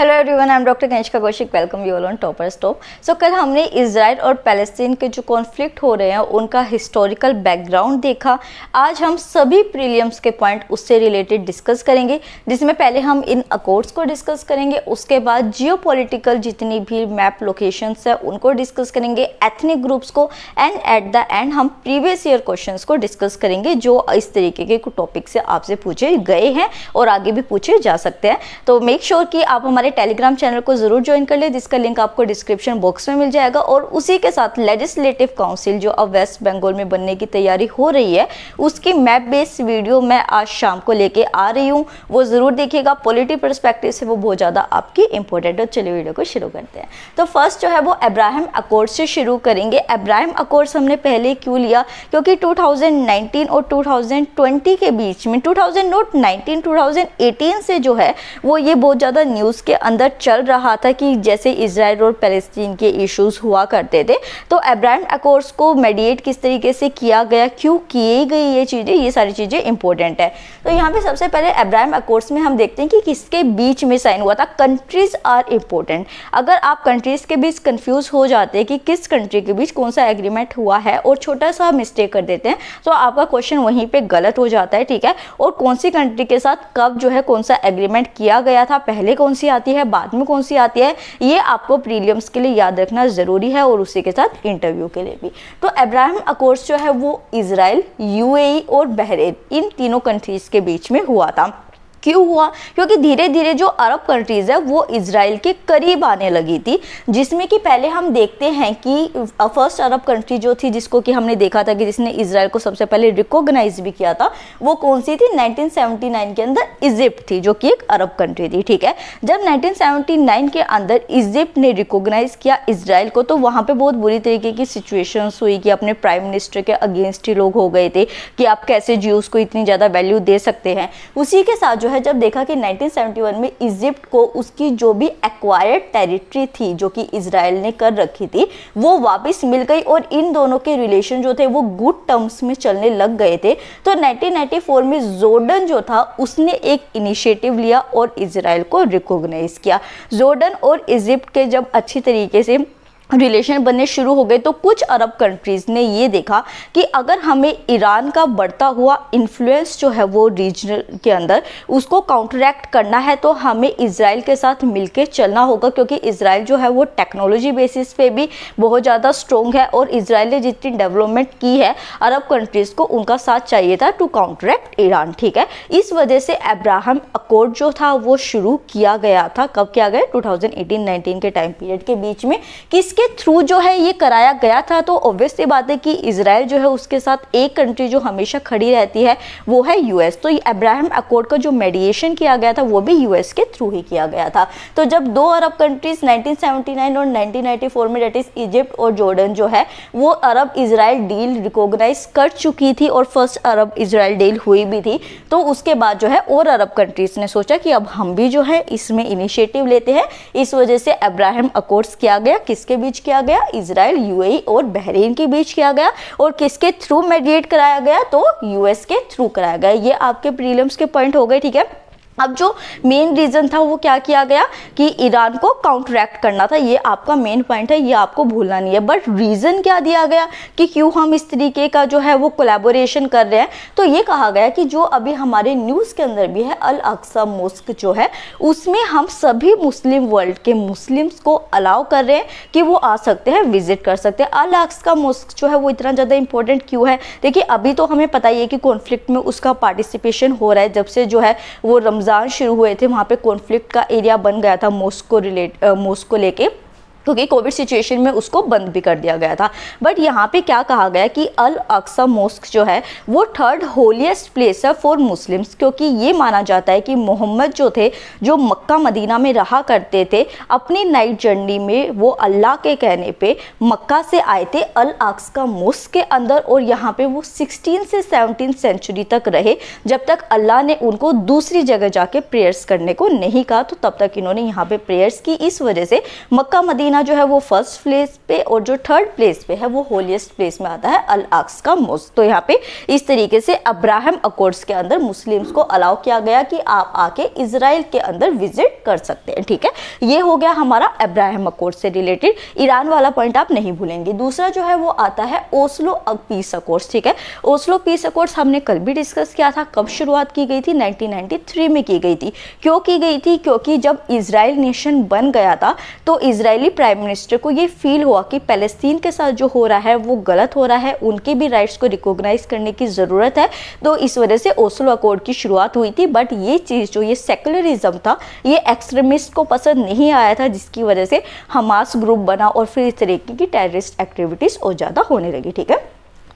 hello everyone I am doctor Ganesh Kaushik welcome you all on topper stop so कल हमने Israel और Palestine के जो कॉन्फ्लिक्ट हो रहे हैं उनका हिस्टोरिकल बैकग्राउंड देखा आज हम सभी प्रीलियम्स के पॉइंट उससे रिलेटेड डिस्कस करेंगे जिसमें पहले हम इन अकोर्ड्स को डिस्कस करेंगे उसके बाद जियो जितनी भी मैप लोकेशन है उनको डिस्कस करेंगे एथनिक ग्रुप्स को एंड एट द एंड हम प्रीवियस ईयर क्वेश्चन को डिस्कस करेंगे जो इस तरीके के टॉपिक से आपसे पूछे गए हैं और आगे भी पूछे जा सकते हैं तो मेक श्योर sure कि आप हमारे हमारे टेलीग्राम चैनल को जरूर ज्वाइन कर ले जिसका लिंक आपको डिस्क्रिप्शन बॉक्स में मिल जाएगा और उसी के साथ लेजिस्लेटिव काउंसिल जो अब वेस्ट बंगाल में बनने की तैयारी हो रही है उसकी मैप बेस्ड वीडियो मैं आज शाम को लेके आ रही हूँ वो ज़रूर देखिएगा पॉलिटिकल परस्पेक्टिव से वो बहुत ज़्यादा आपकी इंपॉर्टेंट और तो चलिए वीडियो को शुरू करते हैं तो फर्स्ट जो है वो अब्राहम अकोर्ड से शुरू करेंगे अब्राहम अकोर्ड हमने पहले क्यों लिया क्योंकि टू और टू के बीच में टू नोट नाइनटीन 2018 से जो है वो ये बहुत ज़्यादा न्यूज़ के अंदर चल रहा था कि जैसे इसराइल और पैलेस्टीन के इश्यूज हुआ करते थे तो अब्राहम अकोर्स को मेडिएट किस तरीके से किया गया क्यों किए गई ये चीज़ें ये सारी चीज़ें इंपॉर्टेंट है तो यहाँ पे सबसे पहले अब्राहम अकोर्स में हम देखते हैं कि किसके बीच में साइन हुआ था कंट्रीज आर इम्पोर्टेंट अगर आप कंट्रीज के बीच कंफ्यूज हो जाते हैं कि किस कंट्री के बीच कौन सा एग्रीमेंट हुआ है और छोटा सा मिस्टेक कर देते हैं तो आपका क्वेश्चन वहीं पर गलत हो जाता है ठीक है और कौन सी कंट्री के साथ कब जो है कौन सा एग्रीमेंट किया गया था पहले कौन सी आती है बाद में कौन सी आती है ये आपको प्रीलियम्स के लिए याद रखना ज़रूरी है और उसी के साथ इंटरव्यू के लिए भी तो अब्राहम अकोर्स जो है वो इसराइल यू e और बहरेन इन तीनों कंट्रीज़ के बीच में हुआ था क्यों हुआ क्योंकि धीरे धीरे जो अरब कंट्रीज़ है वो इसराइल के करीब आने लगी थी जिसमें कि पहले हम देखते हैं कि फर्स्ट अरब कंट्री जो थी जिसको कि हमने देखा था कि जिसने इसराइल को सबसे पहले रिकॉग्नाइज भी किया था वो कौन सी थी 1979 के अंदर इजिप्ट थी जो कि एक अरब कंट्री थी ठीक है जब नाइनटीन के अंदर इजिप्ट ने रिकोगनाइज किया इसराइल को तो वहाँ पर बहुत बुरी तरीके की सिचुएशन हुई कि अपने प्राइम मिनिस्टर के अगेंस्ट ही लोग हो गए थे कि आप कैसे ज्यूज़ को इतनी ज़्यादा वैल्यू दे सकते हैं उसी के साथ जो है जब देखा कि 1971 में इजिप्ट को उसकी जो भी एक्वायर्ड टेरिटरी थी जो कि इसराइल ने कर रखी थी वो वापस मिल गई और इन दोनों के रिलेशन जो थे वो गुड टर्म्स में चलने लग गए थे तो 1994 में जोर्डन जो था उसने एक इनिशिएटिव लिया और इसराइल को रिकोगनाइज किया जोर्डन और इजिप्ट के जब अच्छी तरीके से रिलेशन बनने शुरू हो गए तो कुछ अरब कंट्रीज़ ने ये देखा कि अगर हमें ईरान का बढ़ता हुआ इन्फ्लुएंस जो है वो रीजनल के अंदर उसको काउंटरैक्ट करना है तो हमें इसराइल के साथ मिलकर चलना होगा क्योंकि इसराइल जो है वो टेक्नोलॉजी बेसिस पे भी बहुत ज़्यादा स्ट्रॉन्ग है और इसराइल ने जितनी डेवलपमेंट की है अरब कंट्रीज़ को उनका साथ चाहिए था टू काउंटरैक्ट ईरान ठीक है इस वजह से अब्राहम अकोर्ड जो था वो शुरू किया गया था कब किया गया टू थाउजेंड के टाइम पीरियड के बीच में किसके इसके थ्रू जो है ये कराया गया था तो ऑब्वियस सी बात है कि इसराइल जो है उसके साथ एक कंट्री जो हमेशा खड़ी रहती है वो है यूएस तो अब्राहम अकॉर्ड का जो मेडिएशन किया गया था वो भी यूएस के थ्रू ही किया गया था तो जब दो अरब कंट्रीज 1979 और 1994 में डेट इज इजिप्ट और जॉर्डन जो है वो अरब इसराइल डील रिकॉग्नाइज कर चुकी थी और फर्स्ट अरब इसराइल डील हुई भी थी तो उसके बाद जो है और अरब कंट्रीज ने सोचा कि अब हम भी जो है इसमें इनिशिएटिव लेते हैं इस वजह से अब्राहम अकॉर्ड्स किया गया किसके बीच बीच किया गया इसराइल यूएई और बहरीन के बीच किया गया और किसके थ्रू मेडिएट कराया गया तो यूएस के थ्रू कराया गया ये आपके प्रीलिम्स के पॉइंट हो गए ठीक है अब जो मेन रीज़न था वो क्या किया गया कि ईरान को काउंट्रैक्ट करना था ये आपका मेन पॉइंट है ये आपको भूलना नहीं है बट रीज़न क्या दिया गया कि क्यों हम इस तरीके का जो है वो कोलेबोरेशन कर रहे हैं तो ये कहा गया कि जो अभी हमारे न्यूज़ के अंदर भी है अल अक्सा मोस्क जो है उसमें हम सभी मुस्लिम वर्ल्ड के मुस्लिम्स को अलाउ कर रहे हैं कि वो आ सकते हैं विजिट कर सकते हैं अल अक्सा मोस्क जो है वो इतना ज़्यादा इंपॉर्टेंट क्यों है देखिए अभी तो हमें पता ही है कि कॉन्फ्लिक्ट में उसका पार्टिसिपेशन हो रहा है जब से जो है वो रमज़ान अजान शुरू हुए थे वहाँ पे कॉन्फ्लिक्ट का एरिया बन गया था मोस्को रिलेट मोस्को लेके क्योंकि कोविड सिचुएशन में उसको बंद भी कर दिया गया था बट यहाँ पे क्या कहा गया कि अल अक्सा मोस्क जो है वो थर्ड होलीस्ट प्लेस है फॉर मुस्लिम्स क्योंकि ये माना जाता है कि मोहम्मद जो थे जो मक्का मदीना में रहा करते थे अपनी नाइट जर्नी में वो अल्लाह के कहने पे मक्का से आए थे अल अक्सा मोस्क के अंदर और यहाँ पे वो सिक्सटीन से सेवनटीन सेंचुरी तक रहे जब तक अल्लाह ने उनको दूसरी जगह जाके प्रेयर्स करने को नहीं कहा तो तब तक इन्होंने यहाँ पे प्रेयर्स की इस वजह से मक्का मदीना अपना जो है वो फर्स्ट प्लेस पे और जो थर्ड प्लेस पे है वो होलीस्ट प्लेस में आता है अल अक्स का मोस्ट तो यहाँ पे इस तरीके से अब्राहम अकोर्ड्स के अंदर मुस्लिम्स को अलाउ किया गया कि आप आके इसराइल के अंदर विजिट कर सकते हैं ठीक है ये हो गया हमारा अब्राहम अकोर्ड से रिलेटेड ईरान वाला पॉइंट आप नहीं भूलेंगे दूसरा जो है वो आता है ओस्लो पीस अकोर्ड्स ठीक है ओस्लो पीस अकोर्ड्स हमने कल भी डिस्कस किया था कब शुरुआत की गई थी नाइनटीन में की गई थी क्यों की गई थी क्योंकि जब इसराइल नेशन बन गया था तो इसराइली प्राइम मिनिस्टर को ये फील हुआ कि पैलेस्तीन के साथ जो हो रहा है वो गलत हो रहा है उनके भी राइट्स को रिकॉग्नाइज करने की ज़रूरत है तो इस वजह से ओसलो अकॉर्ड की शुरुआत हुई थी बट ये चीज़ जो ये सेकुलरिज्म था ये एक्सट्रीमिस्ट को पसंद नहीं आया था जिसकी वजह से हमास ग्रुप बना और फिर इस तरीके की टेररिस्ट एक्टिविटीज़ और ज़्यादा होने लगी ठीक है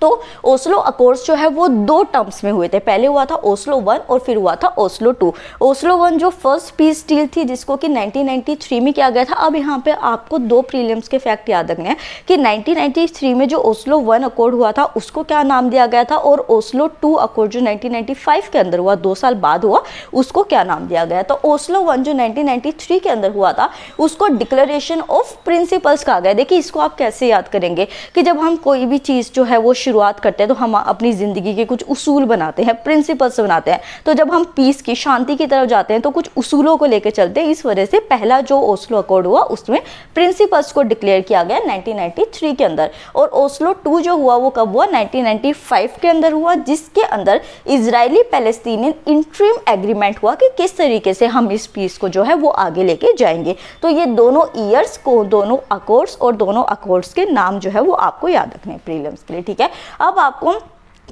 तो ओस्लो अकोर्स जो है वो दो टर्म्स में हुए थे पहले हुआ था ओस्लो वन और फिर हुआ था ओस्लो टू ओस्लो वन जो फर्स्ट पीस डील थी जिसको कि 1993 में किया गया था अब यहाँ पे आपको दो प्रीलियम्स के फैक्ट याद रखने हैं कि 1993 में जो ओस्लो वन अकॉर्ड हुआ था उसको क्या नाम दिया गया था और ओस्लो टू अकॉर्ड जो नाइनटीन के अंदर हुआ दो साल बाद हुआ उसको क्या नाम दिया गया तो ओस्लो वन जो नाइनटीन के अंदर हुआ था उसको डिक्लेरेशन ऑफ प्रिंसिपल्स कहा गया देखिए इसको आप कैसे याद करेंगे कि जब हम कोई भी चीज़ जो है वो शुरुआत करते हैं तो हम अपनी ज़िंदगी के कुछ उसूल बनाते हैं प्रिंसिपल्स बनाते हैं तो जब हम पीस की शांति की तरफ जाते हैं तो कुछ उसूलों को लेकर चलते हैं इस वजह से पहला जो ओस्लो अकॉर्ड हुआ उसमें प्रिंसिपल्स को डिक्लेयर किया गया नाइनटीन के अंदर और ओस्लो टू जो हुआ वो कब हुआ नाइनटीन के अंदर हुआ जिसके अंदर इसराइली पैलेस्तीनियन इंट्रीम एग्रीमेंट हुआ कि किस तरीके से हम इस पीस को जो है वो आगे लेके जाएंगे तो ये दोनों ईयर्स को दोनों अकोर्स और दोनों अकोर्स के नाम जो है वो आपको याद रखने प्रीलिम्स के लिए ठीक है अब आपको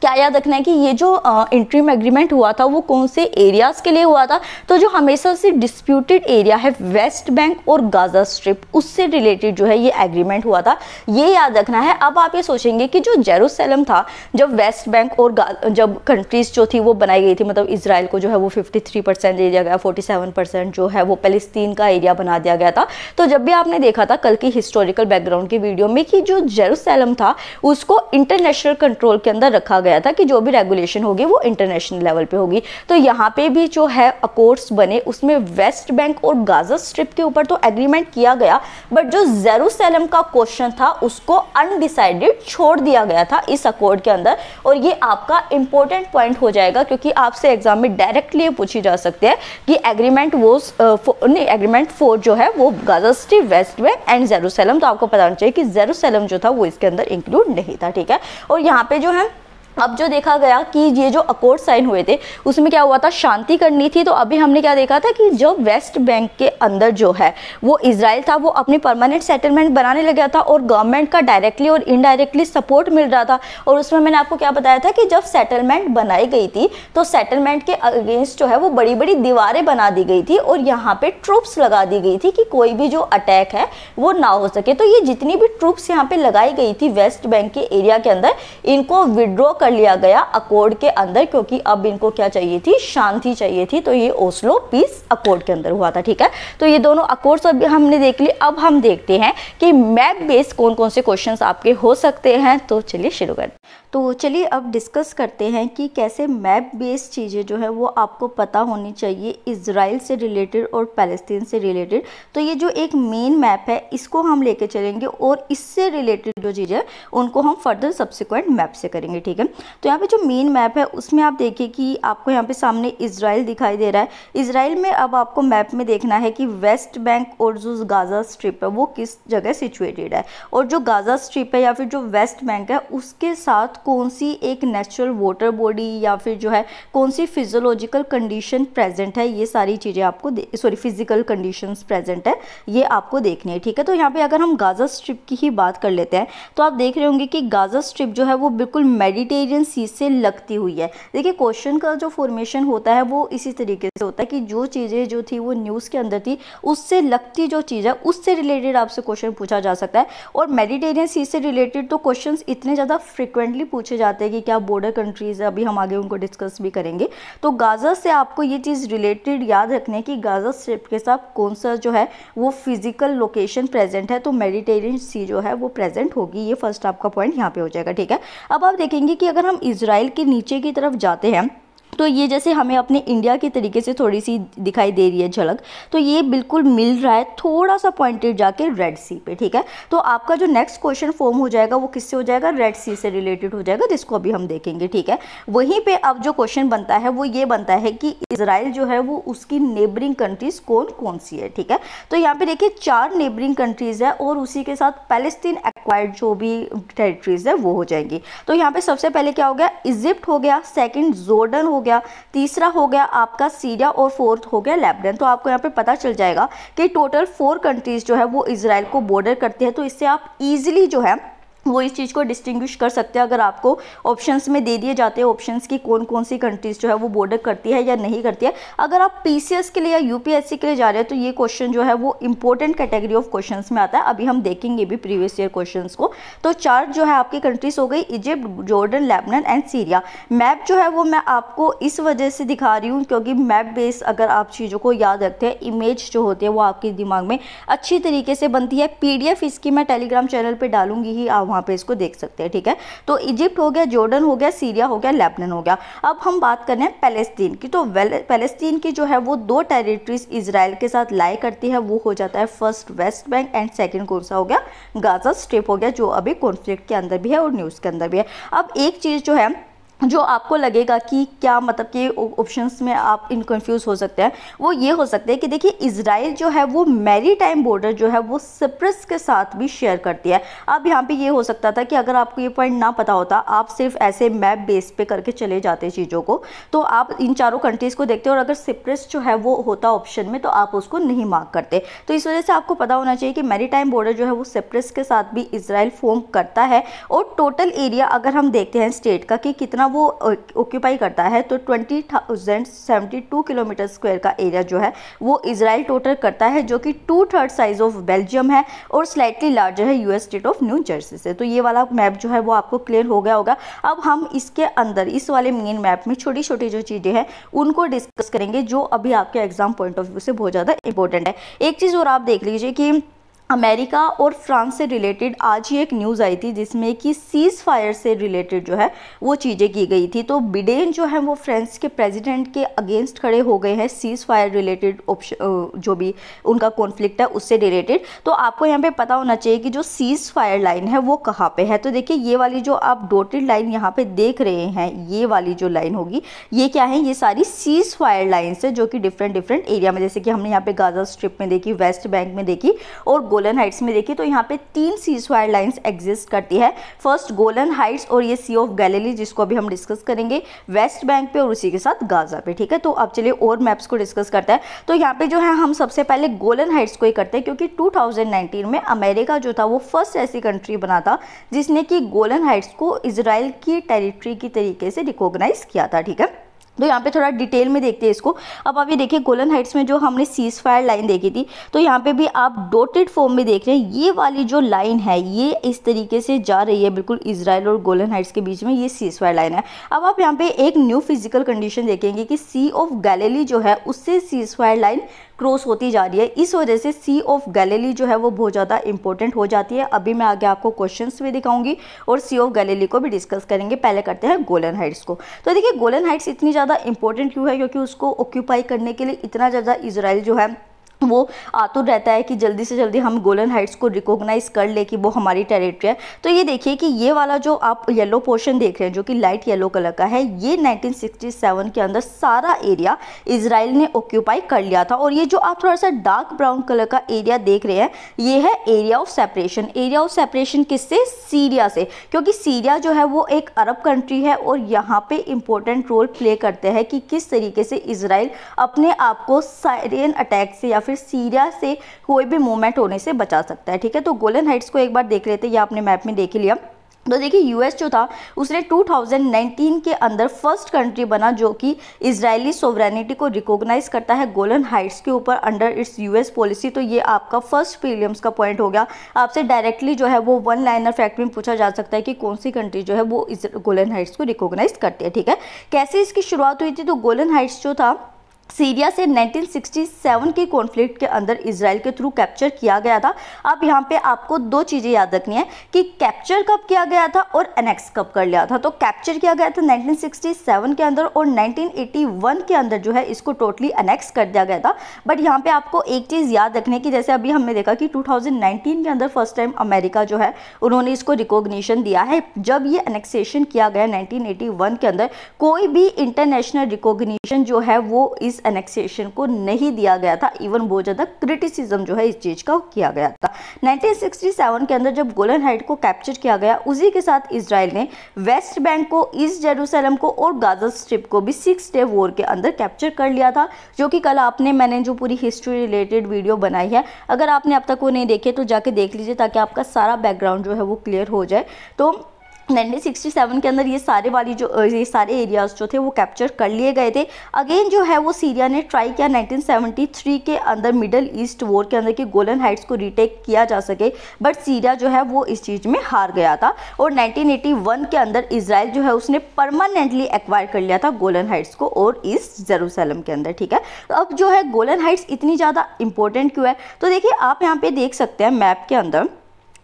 क्या याद रखना है कि ये जो इंट्रीम एग्रीमेंट हुआ था वो कौन से एरियाज के लिए हुआ था तो जो हमेशा से डिस्प्यूटेड एरिया है वेस्ट बैंक और गाजा स्ट्रिप उससे रिलेटेड जो है ये एग्रीमेंट हुआ था ये याद रखना है अब आप ये सोचेंगे कि जो जेरूसलम था जब वेस्ट बैंक और जब कंट्रीज जो थी वो बनाई गई थी मतलब इसराइल को जो है वो फिफ्टी परसेंट दे दिया गया फोर्टी परसेंट जो है वो फलस्तीन का एरिया बना दिया गया था तो जब भी आपने देखा था कल की हिस्टोरिकल बैकग्राउंड की वीडियो में कि जो जेरूसलम था उसको इंटरनेशनल कंट्रोल के अंदर रखा कहा गया था कि जो भी रेगुलेशन होगी वो इंटरनेशनल लेवल पे होगी तो यहाँ पे भी जो है अकोर्ड्स बने उसमें वेस्ट बैंक और गाजा स्ट्रिप के ऊपर तो एग्रीमेंट किया गया बट जो जेरूसलम का क्वेश्चन था उसको अनडिसाइडेड छोड़ दिया गया था इस अकोर्ड के अंदर और ये आपका इंपॉर्टेंट पॉइंट हो जाएगा क्योंकि आपसे एग्जाम में डायरेक्टली पूछी जा सकती है कि एग्रीमेंट वो नहीं एग्रीमेंट फोर जो है वो Gaza strip West Bank and Jerusalem तो आपको पता होना चाहिए कि जेरूसलम जो था वो इसके अंदर इंक्लूड नहीं था ठीक है और यहाँ पे जो है अब जो देखा गया कि ये जो अकोर्ड साइन हुए थे उसमें क्या हुआ था शांति करनी थी तो अभी हमने क्या देखा था कि जो वेस्ट बैंक के अंदर जो है वो इसराइल था वो अपनी परमानेंट सेटलमेंट बनाने लगा था और गवर्नमेंट का डायरेक्टली और इनडायरेक्टली सपोर्ट मिल रहा था और उसमें मैंने आपको क्या बताया था कि जब सेटलमेंट बनाई गई थी तो सेटलमेंट के अगेंस्ट जो है वो बड़ी बड़ी दीवारें बना दी गई थी और यहाँ पर ट्रूप्स लगा दी गई थी कि कोई भी जो अटैक है वो ना हो सके तो ये जितनी भी ट्रूप्स यहाँ पर लगाई गई थी वेस्ट बैंक के एरिया के अंदर इनको विड्रॉ कर लिया गया अकोर्ड के अंदर क्योंकि अब इनको क्या चाहिए थी शांति चाहिए थी तो ये ओस्लो पीस अकोर्ड के अंदर हुआ था ठीक है तो ये दोनों अकॉर्ड्स अभी हमने देख लिए अब हम देखते हैं कि मैप बेस्ड कौन कौन से क्वेश्चन आपके हो सकते हैं तो चलिए शुरू कर तो चलिए अब डिस्कस करते हैं कि कैसे मैप बेस्ड चीज़ें जो है वो आपको पता होनी चाहिए इसराइल से रिलेटेड और पैलेस्तीन से रिलेटेड तो ये जो एक मेन मैप है इसको हम लेके चलेंगे और इससे रिलेटेड जो चीज़ें उनको हम फर्दर सब्सिक्वेंट मैप से करेंगे ठीक है तो यहाँ पर जो मेन मैप है उसमें आप देखिए कि आपको यहाँ पर सामने इसराइल दिखाई दे रहा है इसराइल में अब आपको मैप में देखना है कि वेस्ट बैंक और जो गाज़ा स्ट्रिप है वो किस जगह सिचुएटेड है और जो गाज़ा स्ट्रिप है या फिर जो वेस्ट बैंक है उसके साथ कौन सी एक नेचुरल वाटर बॉडी या फिर जो है कौन सी फिजियोलॉजिकल कंडीशन प्रेजेंट है ये सारी चीज़ें आपको सॉरी फिजिकल कंडीशन प्रेजेंट है ये आपको देखनी है ठीक है तो यहाँ पर अगर हम गाजा स्ट्रिप की ही बात कर लेते हैं तो आप देख रहे होंगे कि गाजा स्ट्रिप जो है वो बिल्कुल मेडिटेरियन सी से लगती हुई है देखिए क्वेश्चन का जो फॉर्मेशन होता है वो इसी तरीके से होता है कि जो चीज़ें जो थी वो न्यूज़ के अंदर थी उससे लगती जो चीज़ है उससे रिलेटेड आपसे क्वेश्चन पूछा जा सकता है और मेडिटेरियन सी से रिलेटेड तो क्वेश्चन इतने ज़्यादा फ्रिक्वेंटली पूछे जाते हैं कि क्या बॉर्डर कंट्रीज़ है अभी हम आगे उनको डिस्कस भी करेंगे तो गाज़ा से आपको ये चीज़ रिलेटेड याद रखने है कि गाज़ा स्ट्रिप के साथ कौन सा जो है वो फिजिकल लोकेशन प्रेजेंट है तो मेडिटेरियन सी जो है वो प्रेजेंट होगी ये फर्स्ट आपका पॉइंट यहाँ पे हो जाएगा ठीक है अब आप देखेंगे कि अगर हम इसराइल के नीचे की तरफ जाते हैं तो ये जैसे हमें अपने इंडिया के तरीके से थोड़ी सी दिखाई दे रही है झलक तो ये बिल्कुल मिल रहा है थोड़ा सा पॉइंटेड जाके रेड सी पे ठीक है तो आपका जो नेक्स्ट क्वेश्चन फॉर्म हो जाएगा वो किससे हो जाएगा रेड सी से रिलेटेड हो जाएगा जिसको अभी हम देखेंगे ठीक है वहीं पर अब जो क्वेश्चन बनता है वो ये बनता है कि इसराइल जो है वो उसकी नेबरिंग कंट्रीज़ कौन कौन सी है ठीक है तो यहाँ पर देखिए चार नेबरिंग कंट्रीज़ है और उसी के साथ पैलेस्तीन एक्वायर्ड जो भी टेरिटरीज़ है वो हो जाएंगी तो यहाँ पर सबसे पहले क्या हो गया इजिप्ट हो गया सेकेंड जोर्डन हो गया तीसरा हो गया आपका सीरिया और फोर्थ हो गया लेबनन तो आपको यहाँ पे पता चल जाएगा कि टोटल फोर कंट्रीज़ जो है वो इसराइल को बॉर्डर करती है तो इससे आप ईजिली जो है वो इस चीज़ को डिस्टिंग्विश कर सकते हैं अगर आपको ऑप्शंस में दे दिए जाते हैं ऑप्शंस की कौन कौन सी कंट्रीज़ जो है वो बॉर्डर करती है या नहीं करती है अगर आप पीसीएस के लिए या यूपीएससी के लिए जा रहे हैं तो ये क्वेश्चन जो है वो इंपॉर्टेंट कैटेगरी ऑफ क्वेश्चंस में आता है अभी हम देखेंगे भी प्रीवियस ईयर क्वेश्चन को तो चार जो है आपकी कंट्रीज हो गई Egypt Jordan Lebanon and Syria map जो है वो मैं आपको इस वजह से दिखा रही हूँ क्योंकि मैप बेस अगर आप चीज़ों को याद रखते हैं इमेज जो होती है वो आपके दिमाग में अच्छी तरीके से बनती है पी इसकी मैं टेलीग्राम चैनल पर डालूंगी ही आवाज वहाँ पे इसको देख सकते हैं ठीक है तो इजिप्ट हो गया जॉर्डन हो गया सीरिया हो गया लेबनन हो गया अब हम बात कर रहे हैं पैलेस्तीन की तो पैलेस्तीन की जो है वो दो टेरिटरीज इसराइल के साथ लाई करती है वो हो जाता है first West Bank and second कौन सा हो गया गाजा स्ट्रिप हो गया जो अभी कॉन्फ्लिक्ट के अंदर भी है और न्यूज़ के अंदर भी है अब एक चीज़ जो है जो आपको लगेगा कि क्या मतलब कि ऑप्शंस में आप इन कंफ्यूज हो सकते हैं वो ये हो सकते हैं कि देखिए इसराइल जो है वो मेरी टाइम बॉर्डर जो है वो सिप्रस के साथ भी शेयर करती है अब यहाँ पे ये हो सकता था कि अगर आपको ये पॉइंट ना पता होता आप सिर्फ ऐसे मैप बेस पे करके चले जाते चीज़ों को तो आप इन चारों कंट्रीज़ को देखते और अगर सिप्रस जो है वो होता ऑप्शन में तो आप उसको नहीं मार्क करते तो इस वजह से आपको पता होना चाहिए कि मैरी टाइम बॉर्डर जो है वो सिप्रस के साथ भी इसराइल फॉर्म करता है और टोटल एरिया अगर हम देखते हैं स्टेट का कि कितना वो ऑक्यूपाई करता है तो twenty thousand seventy two kilometre square का एरिया जो है वो इसराइल टोटल करता है जो कि two third size of Belgium है और स्लाइटली लार्जर है US state of New Jersey से तो ये वाला मैप जो है वो आपको क्लियर हो गया होगा अब हम इसके अंदर इस वाले मेन मैप में छोटी छोटी जो चीज़ें हैं उनको डिस्कस करेंगे जो अभी आपके एग्जाम पॉइंट ऑफ व्यू से बहुत ज़्यादा इंपॉर्टेंट है एक चीज़ और आप देख लीजिए कि अमेरिका और फ्रांस से रिलेटेड आज ही एक न्यूज़ आई थी जिसमें कि सीज़ फायर से रिलेटेड जो है वो चीज़ें की गई थी तो बिडेन जो है वो फ्रांस के प्रेसिडेंट के अगेंस्ट खड़े हो गए हैं सीज़ फायर रिलेटेड ऑप्शन जो भी उनका कॉन्फ्लिक्ट है उससे रिलेटेड तो आपको यहाँ पे पता होना चाहिए कि जो सीज़ फायर लाइन है वो कहाँ पर है तो देखिए ये वाली जो आप डोटेड लाइन यहाँ पर देख रहे हैं ये वाली जो लाइन होगी ये क्या है ये सारी सीज़ फायर लाइन्स है जो कि डिफरेंट डिफरेंट एरिया में जैसे कि हमने यहाँ पर गाज़ा स्ट्रिप में देखी वेस्ट बैंक में देखी और गोलन हाइट्स में देखिए तो यहाँ पे तीन सी स्क्वायर लाइन्स एग्जिस्ट करती है फर्स्ट गोलन हाइट्स और ये सी ऑफ गैलेली जिसको अभी हम डिस्कस करेंगे वेस्ट बैंक पे और उसी के साथ गाजा पे ठीक है तो अब चलिए और मैप्स को डिस्कस करते हैं तो यहाँ पे जो है हम सबसे पहले गोलन हाइट्स को ही करते हैं क्योंकि टू में अमेरिका जो था वो फर्स्ट ऐसी कंट्री बना था जिसने कि गोलन हाइट्स को इसराइल की टेरिटरी की तरीके से रिकोगनाइज किया था ठीक है तो यहाँ पे थोड़ा डिटेल में देखते हैं इसको अब आप ये देखिए गोलन हाइट्स में जो हमने सीज फायर लाइन देखी थी तो यहाँ पे भी आप डोटेड फॉर्म में देख रहे हैं ये वाली जो लाइन है ये इस तरीके से जा रही है बिल्कुल इसराइल और गोलन हाइट्स के बीच में ये सीज फायर लाइन है अब आप यहाँ पे एक न्यू फिजिकल कंडीशन देखेंगे कि सी ऑफ गैलेली जो है उससे सीज फायर लाइन क्रॉस होती जा रही है इस वजह से सी ऑफ गैलेली जो है वो बहुत ज़्यादा इंपॉर्टेंट हो जाती है अभी मैं आगे आपको क्वेश्चन भी दिखाऊंगी और सी ऑफ गैलेली को भी डिस्कस करेंगे पहले करते हैं गोलन हाइट्स को तो देखिए गोलन हाइट्स इतनी ज़्यादा इंपॉर्टेंट क्यों है क्योंकि उसको ऑक्यूपाई करने के लिए इतना ज़्यादा इसराइल जो है वो आतुर रहता है कि जल्दी से जल्दी हम गोलन हाइट्स को रिकॉग्नाइज कर ले कि वो हमारी टेरिटरी है तो ये देखिए कि ये वाला जो आप येलो पोर्शन देख रहे हैं जो कि लाइट येलो कलर का है ये 1967 के अंदर सारा एरिया इसराइल ने ऑक्यूपाई कर लिया था और ये जो आप थोड़ा सा डार्क ब्राउन कलर का एरिया देख रहे हैं ये है area of separation area of separation किससे सीरिया से क्योंकि सीरिया जो है वो एक अरब कंट्री है और यहाँ पर इम्पोर्टेंट रोल प्ले करते हैं कि किस तरीके से इसराइल अपने आप को साइरियन अटैक से या फिर फिर सीरिया से कोई भी मूवमेंट होने से बचा सकता है ठीक है तो गोल्डन हाइट्स को एक बार देख लेते हैं या आपने मैप में देख लिया तो देखिए यूएस जो था उसने 2019 के अंदर फर्स्ट कंट्री बना जो कि इजरायली सोवरेनिटी को रिकॉग्नाइज करता है गोलन हाइट्स के ऊपर अंडर इट्स यूएस पॉलिसी तो ये आपका फर्स्ट पीलियम्स का पॉइंट हो गया आपसे डायरेक्टली जो है वो वन लाइनर फैक्ट में पूछा जा सकता है कि कौन सी कंट्री जो है वो गोलन हाइट्स को रिकोगनाइज करती है ठीक है कैसे इसकी शुरुआत हुई थी तो गोलन हाइट्स जो था सीरिया से 1967 के कॉन्फ्लिक्ट के अंदर इसराइल के थ्रू कैप्चर किया गया था अब यहाँ पे आपको दो चीज़ें याद रखनी है कि कैप्चर कब किया गया था और एनेक्स कब कर लिया था तो कैप्चर किया गया था 1967 के अंदर और 1981 के अंदर जो है इसको टोटली एनेक्स कर दिया गया था बट यहाँ पे आपको एक चीज़ याद रखने की जैसे अभी हमने देखा कि टू के अंदर फर्स्ट टाइम अमेरिका जो है उन्होंने इसको रिकोगनीशन दिया है जब ये अनेक्सेशन किया गया नाइनटीन के अंदर कोई भी इंटरनेशनल रिकोगनीशन जो है वो इस इस एनेक्सेशन को नहीं दिया गया था इवन बहुत ज़्यादा क्रिटिसिज्म जो है इस चीज़ का किया गया था 1967 के अंदर जब गोलन हाइट को कैप्चर किया गया उसी के साथ इसराइल ने वेस्ट बैंक को ईस्ट जेरूसलम को और गाजा स्ट्रिप को भी सिक्स डे वॉर के अंदर कैप्चर कर लिया था जो कि कल आपने मैंने जो पूरी हिस्ट्री रिलेटेड वीडियो बनाई है अगर आपने अब तक वो नहीं देखे तो जाके देख लीजिए ताकि आपका सारा बैकग्राउंड जो है वो क्लियर हो जाए तो 1967 के अंदर ये सारे वाली जो ये सारे एरियाज़ जो थे वो कैप्चर कर लिए गए थे अगेन जो है वो सीरिया ने ट्राई किया 1973 के अंदर मिडल ईस्ट वॉर के अंदर कि गोलन हाइट्स को रिटेक किया जा सके बट सीरिया जो है वो इस चीज़ में हार गया था और 1981 के अंदर इसराइल जो है उसने परमानेंटली एक्वायर कर लिया था गोलन हाइट्स को और ईस्ट जेरूसलम के अंदर ठीक है तो अब जो है गोलन हाइट्स इतनी ज़्यादा इंपॉर्टेंट क्यों है तो देखिए आप यहाँ पर देख सकते हैं मैप के अंदर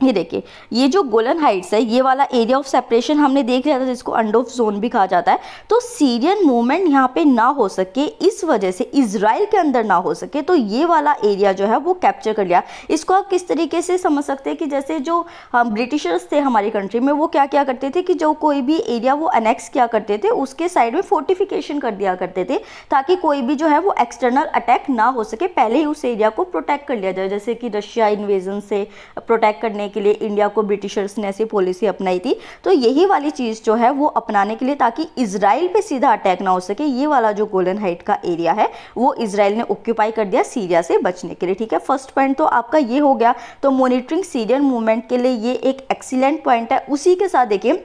ये देखिए ये जो गोलन हाइट्स है ये वाला एरिया ऑफ सेपरेशन हमने देख लिया था जिसको अंडोफ जोन भी कहा जाता है तो सीरियन मूवमेंट यहाँ पे ना हो सके इस वजह से इसराइल के अंदर ना हो सके तो ये वाला एरिया जो है वो कैप्चर कर लिया इसको आप किस तरीके से समझ सकते हैं कि जैसे जो हम ब्रिटिशर्स थे हमारी कंट्री में वो क्या क्या करते थे कि जो कोई भी एरिया वो अनेक्स किया करते थे उसके साइड में फोर्टिफिकेशन कर दिया करते थे ताकि कोई भी जो है वो एक्सटर्नल अटैक ना हो सके पहले ही उस एरिया को प्रोटेक्ट कर लिया जाए जैसे कि रशिया इन्वेजन से प्रोटेक्ट करने के लिए इंडिया को ब्रिटिशर्स ने ऐसी पॉलिसी अपनाई थी तो यही वाली चीज़ जो है वो अपनाने के लिए ताकि इसराइल पर सीधा अटैक ना हो सके ये वाला जो गोल्डन हाइट का एरिया है वो इसराइल ने ऑक्यूपाई कर दिया सीरिया से बचने के लिए ठीक है फर्स्ट पॉइंट तो आपका ये हो गया तो मॉनिटरिंग सीरियन मूवमेंट के लिए ये एक एक्सीलेंट पॉइंट है उसी के साथ देखिए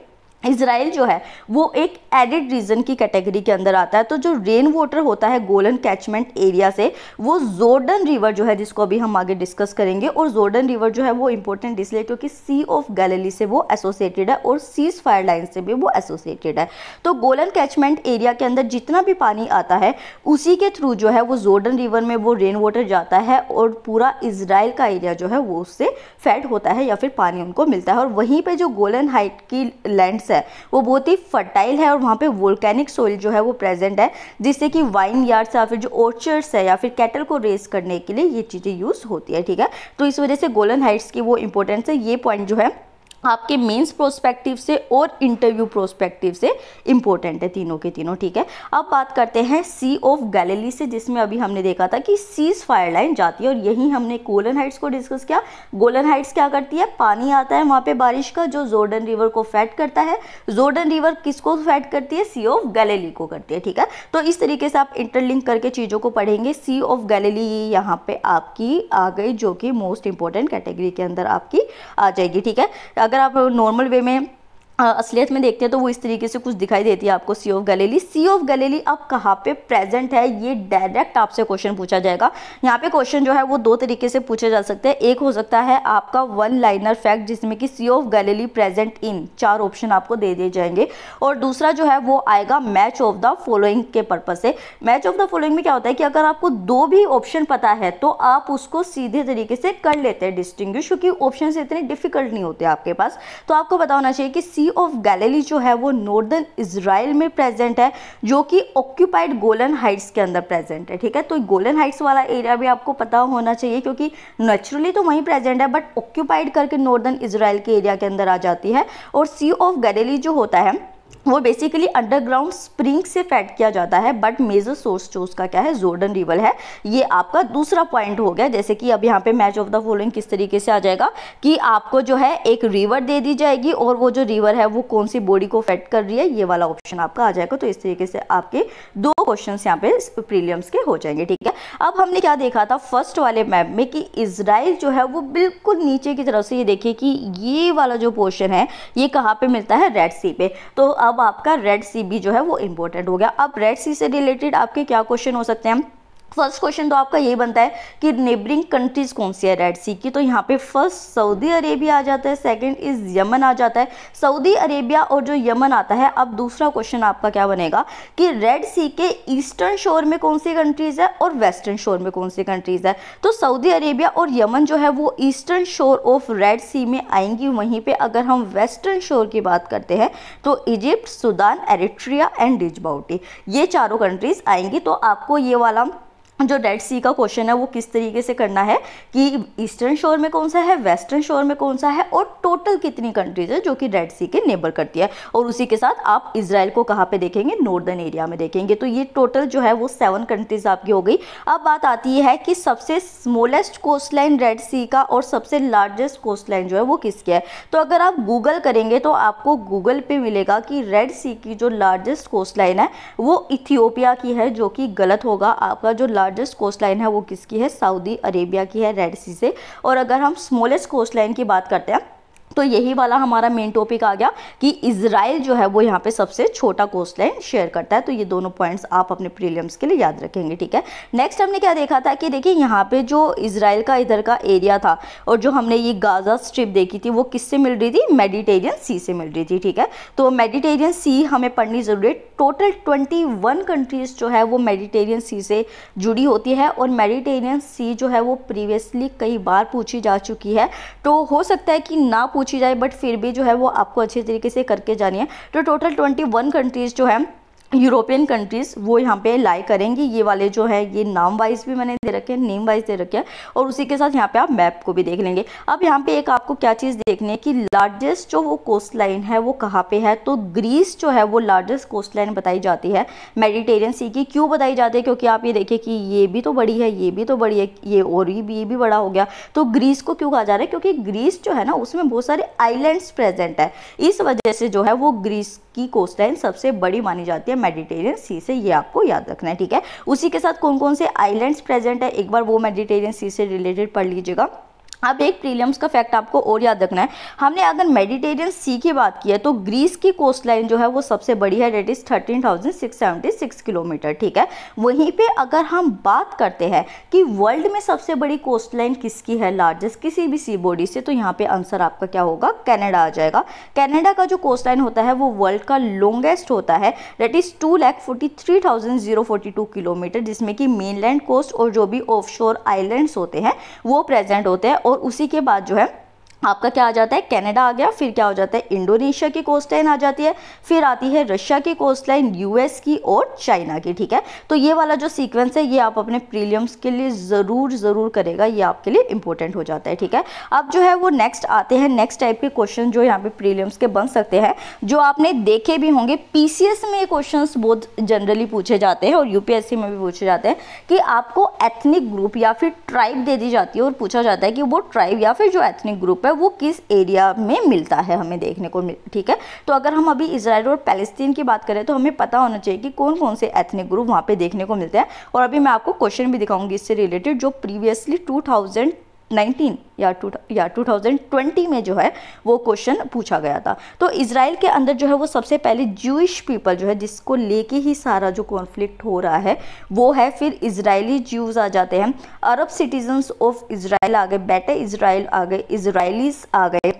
इसराइल जो है वो एक एडिड रीजन की कैटेगरी के अंदर आता है तो जो रेन वाटर होता है गोलन कैचमेंट एरिया से वो जोर्डन रिवर जो है जिसको अभी हम आगे डिस्कस करेंगे और जोर्डन रिवर जो है वो इंपॉर्टेंट इसलिए क्योंकि सी ऑफ गैलेली से वो एसोसिएटेड है और सीज फायर लाइन से भी वो एसोसिएटेड है तो गोलन कैचमेंट एरिया के अंदर जितना भी पानी आता है उसी के थ्रू जो है वो जोर्डन रिवर में वो रेन वाटर जाता है और पूरा इसराइल का एरिया जो है वो उससे फैट होता है या फिर पानी उनको मिलता है और वहीं पर जो गोलन हाइट की लैंड है वो बहुत ही फर्टाइल है और वहाँ पे वोल्कैनिक सोइल जो है वो प्रेजेंट है जिससे कि वाइन यार्ड्स या फिर जो ऑर्चर्ड्स है या फिर कैटल को रेस करने के लिए ये चीज़ें यूज़ होती है ठीक है तो इस वजह से गोलन हाइट्स की वो इंपॉर्टेंस है ये पॉइंट जो है आपके मेंस प्रोस्पेक्टिव से और इंटरव्यू प्रोस्पेक्टिव से इम्पोर्टेंट है तीनों के तीनों ठीक है अब बात करते हैं सी ऑफ गैलेली से जिसमें अभी हमने देखा था कि सीज फायर लाइन जाती है और यही हमने गोलन हाइट्स को डिस्कस किया गोलन हाइट्स क्या करती है पानी आता है वहाँ पे बारिश का जो जोर्डन रिवर को फैट करता है जोर्डन रिवर किस फैट करती है सी ऑफ गैलेली को करती है ठीक है तो इस तरीके से आप इंटरलिंक करके चीज़ों को पढ़ेंगे सी ऑफ गैलेली यहाँ पे आपकी आ गई जो कि मोस्ट इंपॉर्टेंट कैटेगरी के अंदर आपकी आ जाएगी ठीक है अगर आप नॉर्मल वे में असलियत में देखते हैं तो वो इस तरीके से कुछ दिखाई देती है आपको सी ऑफ गलेली सी ऑफ गलेली अब कहाँ पे प्रेजेंट है ये डायरेक्ट आपसे क्वेश्चन पूछा जाएगा यहाँ पे क्वेश्चन जो है वो दो तरीके से पूछे जा सकते हैं एक हो सकता है आपका वन लाइनर फैक्ट जिसमें कि सी ऑफ गलेली प्रेजेंट इन चार ऑप्शन आपको दे दिए जाएंगे और दूसरा जो है वो आएगा मैच ऑफ द फॉलोइंग के पर्पज से मैच ऑफ द फॉलोइंग में क्या होता है कि अगर आपको दो भी ऑप्शन पता है तो आप उसको सीधे तरीके से कर लेते हैं डिस्टिंग क्योंकि ऑप्शन इतने डिफिकल्ट नहीं होते आपके पास तो आपको बता होना चाहिए कि सी सी ऑफ गैलेली जो है वो नॉर्दर्न इसराइल में प्रेजेंट है जो कि ऑक्यूपाइड गोलन हाइट्स के अंदर प्रेजेंट है ठीक है तो गोलन हाइट्स वाला एरिया भी आपको पता होना चाहिए क्योंकि नेचुरली तो वहीं प्रेजेंट है बट ऑक्यूपाइड करके नॉर्दर्न इसराइल के एरिया के अंदर आ जाती है और सी ऑफ गैलेली जो होता है वो बेसिकली अंडरग्राउंड स्प्रिंग से फैट किया जाता है बट मेजर सोर्स जो उसका क्या है जोर्डन रिवर है ये आपका दूसरा पॉइंट हो गया जैसे कि अब यहाँ पे मैच ऑफ द फॉलोइंग किस तरीके से आ जाएगा कि आपको जो है एक रिवर दे दी जाएगी और वो जो रिवर है वो कौन सी बॉडी को फैट कर रही है ये वाला ऑप्शन आपका आ जाएगा तो इस तरीके से आपके दो क्वेश्चन यहाँ पे प्रीलियम्स के हो जाएंगे ठीक है अब हमने क्या देखा था फर्स्ट वाले मैप में कि इसराइल जो है वो बिल्कुल नीचे की तरफ से ये देखिए कि ये वाला जो पोर्शन है ये कहाँ पे मिलता है रेड सी पे तो अब अब आपका रेड सी भी जो है वो इम्पोर्टेंट हो गया अब रेड सी से रिलेटेड आपके क्या क्वेश्चन हो सकते हैं फर्स्ट क्वेश्चन तो आपका ये बनता है कि नेबरिंग कंट्रीज कौन सी है रेड सी की तो यहाँ पे फर्स्ट सऊदी अरेबिया आ जाता है सेकंड इज यमन आ जाता है सऊदी अरेबिया और जो यमन आता है अब दूसरा क्वेश्चन आपका क्या बनेगा कि रेड सी के ईस्टर्न शोर में कौन सी कंट्रीज़ है और वेस्टर्न शोर में कौन सी कंट्रीज़ है तो सऊदी अरेबिया और यमन जो है वो ईस्टर्न शोर ऑफ रेड सी में आएंगी वहीं पर अगर हम वेस्टर्न शोर की बात करते हैं तो Egypt Sudan Eritrea and Djibouti ये चारों कंट्रीज़ आएंगी तो आपको ये वाला जो डेड सी का क्वेश्चन है वो किस तरीके से करना है कि ईस्टर्न शोर में कौन सा है वेस्टर्न शोर में कौन सा है और टोटल कितनी कंट्रीज है जो कि डेड सी के नेबर करती है और उसी के साथ आप इसराइल को कहाँ पे देखेंगे नॉर्दर्न एरिया में देखेंगे तो ये टोटल जो है वो सेवन कंट्रीज आपकी हो गई अब बात आती है कि सबसे smallest coast line Red Sea का और सबसे लार्जेस्ट कोस्ट लाइन जो है वो किसकी है तो अगर आप गूगल करेंगे तो आपको गूगल पे मिलेगा कि रेड सी की जो लार्जेस्ट कोस्ट लाइन है वो इथियोपिया की है जो कि गलत होगा आपका जो लार्जेस्ट कोस्ट लाइन है वो किसकी है सऊदी अरेबिया की है रेड सी से और अगर हम स्मॉलेस्ट कोस्ट लाइन की बात करते हैं तो यही वाला हमारा मेन टॉपिक आ गया कि इसराइल जो है वो यहाँ पे सबसे छोटा कोस्ट लाइन शेयर करता है तो ये दोनों पॉइंट्स आप अपने प्रीलियम्स के लिए याद रखेंगे ठीक है नेक्स्ट हमने क्या देखा था कि देखिए यहाँ पे जो इसराइल का इधर का एरिया था और जो हमने ये गाजा स्ट्रिप देखी थी वो किससे मिल रही थी मेडिटेरियन सी से मिल रही थी ठीक है तो मेडिटेरियन सी हमें पढ़नी ज़रूरी है टोटल ट्वेंटी कंट्रीज़ जो है वो मेडिटेरियन सी से जुड़ी होती है और मेडिटेरियन सी जो है वो प्रीवियसली कई बार पूछी जा चुकी है तो हो सकता है कि ना पूछ वो चीज़ बट फिर भी जो है वो आपको अच्छे तरीके से करके जानी है तो टोटल ट्वेंटी वन कंट्रीज़ जो है यूरोपियन कंट्रीज़ वो यहाँ पे लाई करेंगी ये वाले जो है ये नाम वाइज भी मैंने दे रखे हैं नेम वाइज दे रखे हैं और उसी के साथ यहाँ पे आप मैप को भी देख लेंगे अब यहाँ पे एक आपको क्या चीज़ देखनी है कि लार्जेस्ट जो वो कोस्ट लाइन है वो कहाँ पे है तो ग्रीस जो है वो लार्जेस्ट कोस्ट लाइन बताई जाती है मेडिटेरियन सी की क्यों बताई जाती है क्योंकि आप ये देखिए कि ये भी तो बड़ी है ये भी तो बड़ी है ये और ये भी, ये भी बड़ा हो गया तो ग्रीस को क्यों कहा जा रहा है क्योंकि ग्रीस जो है ना उसमें बहुत सारे आइलैंड्स प्रेजेंट है इस वजह से जो है वो ग्रीस की कोस्ट लाइन सबसे बड़ी मानी जाती है मेडिटेरियन सी से ये आपको याद रखना है ठीक है उसी के साथ कौन कौन से आइलैंड्स प्रेजेंट है एक बार वो मेडिटेरियन सी से रिलेटेड पढ़ लीजिएगा अब एक प्रीलियम्स का फैक्ट आपको और याद रखना है हमने अगर मेडिटेरियन सी की बात की है तो ग्रीस की कोस्ट लाइन जो है वो सबसे बड़ी है that is thirteen thousand six seventy six kilometre ठीक है वहीं पे अगर हम बात करते हैं कि वर्ल्ड में सबसे बड़ी कोस्ट लाइन किसकी है लार्जेस्ट किसी भी सी बॉडी से तो यहाँ पर आंसर आपका क्या होगा कैनेडा आ जाएगा कैनेडा का जो कोस्ट लाइन होता है वो वर्ल्ड का लॉन्गेस्ट होता है that is two lakh forty three thousand zero forty two kilometre जिसमें कि मेनलैंड कोस्ट और जो भी ऑफ आइलैंड्स होते हैं वो प्रेजेंट होते हैं और और उसी के बाद जो है आपका क्या आ जाता है कनाडा आ गया फिर क्या हो जाता है इंडोनेशिया की कोस्ट लाइन आ जाती है फिर आती है रशिया की कोस्ट लाइन यूएस की और चाइना की ठीक है तो ये वाला जो सीक्वेंस है ये आप अपने प्रीलियम्स के लिए ज़रूर ज़रूर करेगा ये आपके लिए इंपॉर्टेंट हो जाता है ठीक है अब जो है वो नेक्स्ट आते हैं नेक्स्ट टाइप के क्वेश्चन जो यहाँ पे प्रीलियम्स के बन सकते हैं जो आपने देखे भी होंगे पी में ये क्वेश्चन बहुत जनरली पूछे जाते हैं और यू में भी पूछे जाते हैं कि आपको एथनिक ग्रुप या फिर ट्राइब दे दी जाती है और पूछा जाता है कि वो ट्राइब या फिर जो एथनिक ग्रुप है वो किस एरिया में मिलता है हमें देखने को ठीक है तो अगर हम अभी इसराइल और पैलेस्तीन की बात करें तो हमें पता होना चाहिए कि कौन कौन से एथनिक ग्रुप वहाँ पे देखने को मिलते हैं और अभी मैं आपको क्वेश्चन भी दिखाऊंगी इससे रिलेटेड जो प्रीवियसली टू थाउजेंड 19 या टू या 2020 में जो है वो क्वेश्चन पूछा गया था तो इसराइल के अंदर जो है वो सबसे पहले ज्यूइश पीपल जो है जिसको लेके ही सारा जो कॉन्फ्लिक्ट हो रहा है वो है फिर इसराइली ज्यूज़ आ जाते हैं अरब सिटीजन्स ऑफ इसराइल आ गए बेटे इसराइल आ गए इसराइलीज आ गए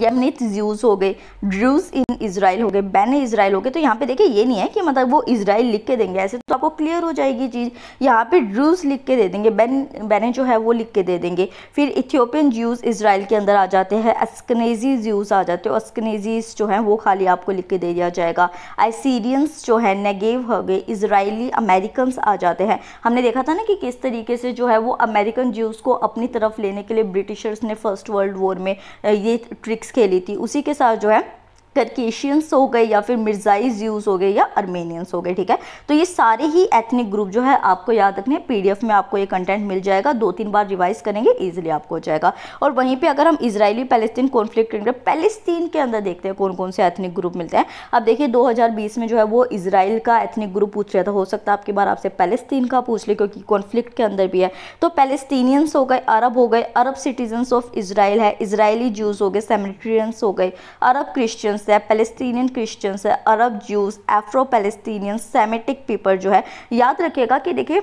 यमनित ज्यूज हो गए ड्रूज इन इसराइल हो गए बैन इसराइल हो गए तो यहाँ पे देखिए ये नहीं है कि मतलब वो इसराइल लिख के देंगे ऐसे तो आपको क्लियर हो जाएगी चीज़ यहाँ पे ड्रूज लिख के दे देंगे बैन बैने जो है वो लिख के दे देंगे फिर इथियोपियन ज्यूज इसराइल के अंदर आ जाते हैं अस्कनेजी ज्यूज आ जाते हो अस्कनेजीज जो हैं वो खाली आपको लिख के दे दिया जाएगा आइसीरियंस जो है नेगेव हो गए इसराइली अमेरिकन आ जाते हैं हमने देखा था ना कि किस तरीके से जो है वो अमेरिकन ज्यूज़ को अपनी तरफ लेने के लिए ब्रिटिशर्स ने फर्स्ट वर्ल्ड वॉर में ये ट्रिक क्रिकेट्स खेली थी उसी के साथ जो है करकेशियंस हो गए या फिर मिर्जाइज यूज़ हो गए या अर्मेनियंस हो गए ठीक है तो ये सारे ही एथनिक ग्रुप जो है आपको याद रखने पीडीएफ में आपको ये कंटेंट मिल जाएगा दो तीन बार रिवाइज करेंगे ईजिली आपको हो जाएगा और वहीं पे अगर हम इसराइली पैलेस्तीन कॉन्फ्लिक्ट पैलेस्तीन के अंदर देखते हैं कौन कौन से एथनिक ग्रुप मिलते हैं अब देखिए दो में जो है वो इसराइल का एथनिक ग्रुप पूछ रहा था हो सकता है आपकी बार आपसे पैलेस्तीन का पूछ ले क्योंकि कॉन्फ्लिक्ट के अंदर भी है तो पैलेस्तीनियंस हो गए अरब हो गए अरब सिटीजन ऑफ इसराइल है इसराइली जूस हो गए सेमिट्रियंस हो गए अरब क्रिश्चियंस क्रिश्चियंस है पैलेस्टीनियन क्रिश्चियंस है Arab Jews Afro Palestinian Semitic people जो है याद रखिएगा कि देखिए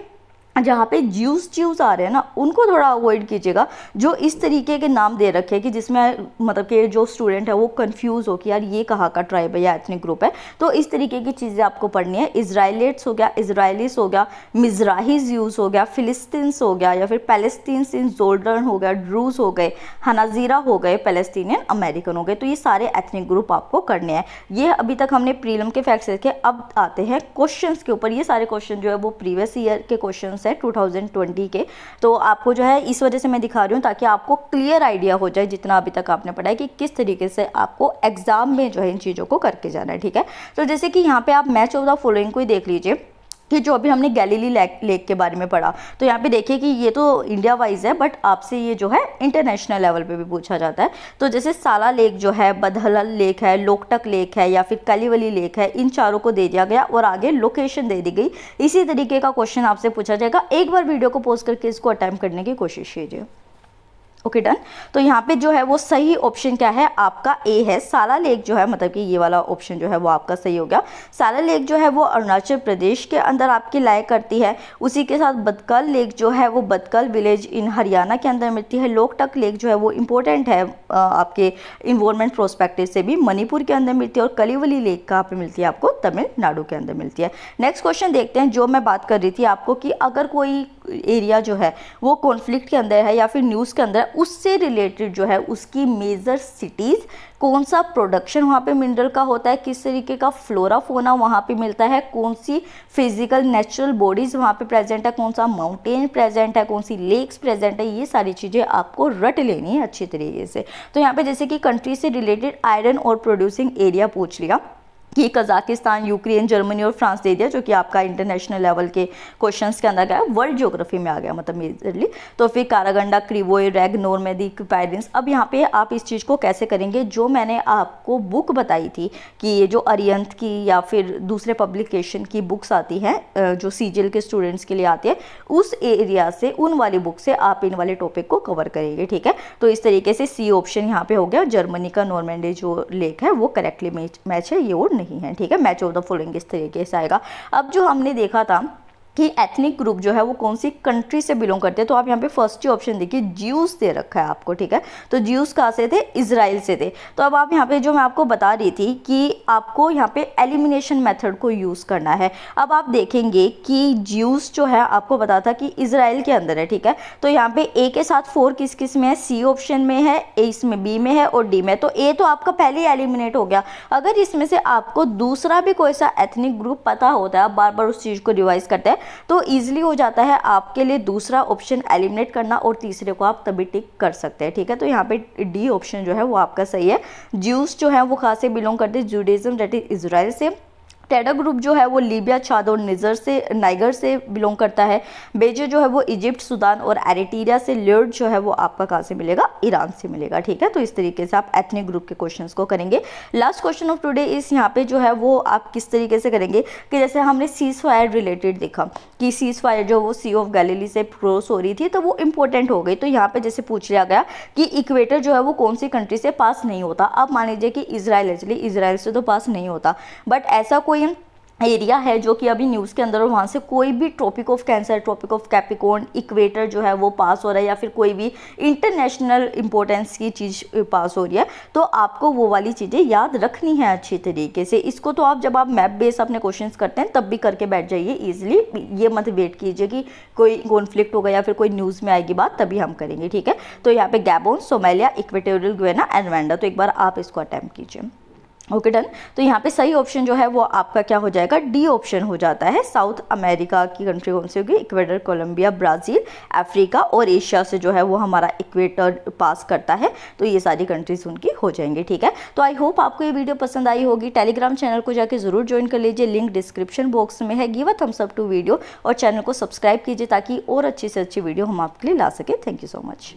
जहाँ पे ज्यूस ज्यूस आ रहे हैं ना उनको थोड़ा अवॉइड कीजिएगा जो इस तरीके के नाम दे रखे कि जिसमें मतलब कि जो स्टूडेंट है वो कंफ्यूज हो कि यार ये कहाँ का ट्राइब है या एथनिक ग्रुप है तो इस तरीके की चीज़ें आपको पढ़नी है इसराइलेट्स हो गया इसराइलिस हो गया मिजराहिज यूज़ हो गया फिलिस्तीन्स हो गया या फिर पैलेस्तीन्स इन जोल्डन हो गया ड्रूज हो गए हनाजीरा हो गए पैलेस्टीनियन अमेरिकन हो गए तो ये सारे एथनिक ग्रुप आपको करने हैं ये अभी तक हमने प्रीलम के फैक्ट्स देखे अब आते हैं क्वेश्चन के ऊपर ये सारे क्वेश्चन जो है वो प्रीवियस ईयर के क्वेश्चन है 2020 के तो आपको जो है इस वजह से मैं दिखा रही हूँ ताकि आपको क्लियर आइडिया हो जाए जितना अभी तक आपने पढ़ा है कि किस तरीके से आपको एग्ज़ाम में जो है इन चीज़ों को करके जाना है ठीक है तो जैसे कि यहाँ पर आप मैच ऑफ द फॉलोइंग को ही देख लीजिए कि जो अभी हमने गैलीली लेक के बारे में पढ़ा तो यहाँ पे देखिए कि ये तो इंडिया वाइज है बट आपसे ये जो है इंटरनेशनल लेवल पे भी पूछा जाता है तो जैसे साला लेक जो है बदहलल लेक है लोकटक लेक है या फिर कलीवली लेक है इन चारों को दे दिया गया और आगे लोकेशन दे दी गई इसी तरीके का क्वेश्चन आपसे पूछा जाएगा एक बार वीडियो को पोस्ट करके इसको अटैम्प्ट करने की कोशिश कीजिए ओके डन तो यहाँ पे जो है वो सही ऑप्शन क्या है आपका ए है साला लेक जो है मतलब कि ये वाला ऑप्शन जो है वो आपका सही हो गया साला लेक जो है वो अरुणाचल प्रदेश के अंदर आपकी लाए करती है उसी के साथ बदकल लेक जो है वो बदकल विलेज इन हरियाणा के अंदर मिलती है लोकटक लेक जो है वो इंपॉर्टेंट है आपके इन्वॉर्मेंट प्रोस्पेक्टिव से भी मणिपुर के अंदर मिलती है और कलीवली लेक कहाँ पर मिलती है आपको तमिलनाडु के अंदर मिलती है नेक्स्ट क्वेश्चन देखते हैं जो मैं बात कर रही थी आपको कि अगर कोई एरिया जो है वो कॉन्फ्लिक्ट के अंदर है या फिर न्यूज़ के अंदर उससे रिलेटेड जो है उसकी मेजर सिटीज़ कौन सा प्रोडक्शन वहाँ पे मिनरल का होता है किस तरीके का फ्लोरा फोना वहाँ पे मिलता है कौन सी फिजिकल नेचुरल बॉडीज़ वहाँ पे प्रेजेंट है कौन सा माउंटेन प्रेजेंट है कौन सी लेक्स प्रेजेंट है ये सारी चीज़ें आपको रट लेनी है अच्छी तरीके से तो यहाँ पे जैसे कि कंट्री से रिलेटेड आयरन और प्रोड्यूसिंग एरिया पूछ लिया कि कजाकिस्तान यूक्रेन जर्मनी और फ्रांस दे दिया जो कि आपका इंटरनेशनल लेवल के क्वेश्चन के अंदर गया वर्ल्ड जोग्राफी में आ गया मतलब मेजरली तो फिर कारागंडा क्रिवोए रेग नोर मेदी अब यहाँ पे आप इस चीज़ को कैसे करेंगे जो मैंने आपको बुक बताई थी कि ये जो अरियंत की या फिर दूसरे पब्लिकेशन की बुक्स आती हैं जो सी के स्टूडेंट्स के लिए आती है उस एरिया से उन वाली बुक से आप इन वाले टॉपिक को कवर करेंगे ठीक है तो इस तरीके से सी ऑप्शन यहाँ पे हो गया जर्मनी का नॉर्मेंडे जो लेख है वो करेक्टली मैच है ये और नहीं नहीं है ठीक है मैच ऑफ द फॉलोइंग इस तरीके से आएगा अब जो हमने देखा था कि एथनिक ग्रुप जो है वो कौन सी कंट्री से बिलोंग करते हैं तो आप यहाँ पे फर्स्ट ही ऑप्शन देखिए ज्यूस दे रखा है आपको ठीक है तो ज्यूस कहाँ से थे इसराइल से थे तो अब आप यहाँ पे जो मैं आपको बता रही थी कि आपको यहाँ पे एलिमिनेशन मेथड को यूज़ करना है अब आप देखेंगे कि ज्यूस जो है आपको बता था कि इसराइल के अंदर है ठीक है तो यहाँ पर ए के साथ फोर किस किस में है सी ऑप्शन में है ए इसमें बी में है और डी में तो ए तो आपका पहले ही एलिमिनेट हो गया अगर इसमें से आपको दूसरा भी कोई सा एथनिक ग्रुप पता होता है आप बार बार उस चीज़ को रिवाइज करते हैं तो ईजिली हो जाता है आपके लिए दूसरा ऑप्शन एलिमिनेट करना और तीसरे को आप तभी टिक कर सकते हैं ठीक है तो यहाँ पे डी ऑप्शन जो है वो आपका सही है ज्यूस जो है वो खास से बिलोंग करते हैं जूडिज्म डेट इज इसराइल से टेडा ग्रुप जो है वो लीबिया चाद और निजर से नाइगर से बिलोंग करता है बेजे जो है वो इजिप्ट सुदान और एरिटीरिया से ल्योर्ड जो है वो आपका कहाँ से मिलेगा ईरान से मिलेगा ठीक है तो इस तरीके से आप एथनिक ग्रुप के क्वेश्चंस को करेंगे लास्ट क्वेश्चन ऑफ टुडे इस यहाँ पे जो है वो आप किस तरीके से करेंगे कि जैसे हमने सीज फायर रिलेटेड देखा कि सीज फायर जो वो सी ऑफ गैलेली से क्रॉस हो रही थी तो वो इंपॉर्टेंट हो गई तो यहाँ पे जैसे पूछ लिया गया कि इक्वेटर जो है वो कौन सी कंट्री से पास नहीं होता आप मान लीजिए कि इसराइल एक्चुअली इसराइल से तो पास नहीं होता बट ऐसा कोई कोई एरिया है जो कि अभी न्यूज़ के अंदर और वहाँ से कोई भी tropic of cancer tropic of Capricorn equator जो है वो पास हो रहा है या फिर कोई भी इंटरनेशनल इंपॉर्टेंस की चीज़ पास हो रही है तो आपको वो वाली चीज़ें याद रखनी है अच्छी तरीके से इसको तो आप जब आप मैप बेस अपने क्वेश्चन करते हैं तब भी करके बैठ जाइए ईजिली ये मत वेट कीजिए कि कोई कॉन्फ्लिक्ट होगा या फिर कोई न्यूज़ में आएगी बात तभी हम करेंगे ठीक है तो यहाँ पर Gabon Somalia Equatorial Guinea and Rwanda तो एक बार आप इसको अटैम्प्ट कीजिए ओके डन तो यहाँ पे सही ऑप्शन जो है वो आपका क्या हो जाएगा डी ऑप्शन हो जाता है साउथ अमेरिका की कंट्री कौन सी होगी इक्वेटर कोलंबिया ब्राज़ील अफ्रीका और एशिया से जो है वो हमारा इक्वेटर पास करता है तो ये सारी कंट्रीज उनकी हो जाएंगी ठीक है तो आई होप आपको ये वीडियो पसंद आई होगी टेलीग्राम चैनल को जाकर ज़रूर ज्वाइन कर लीजिए लिंक डिस्क्रिप्शन बॉक्स में है give a thumbs up to video और चैनल को सब्सक्राइब कीजिए ताकि और अच्छी से अच्छी वीडियो हम आपके लिए ला सकें थैंक यू सो मच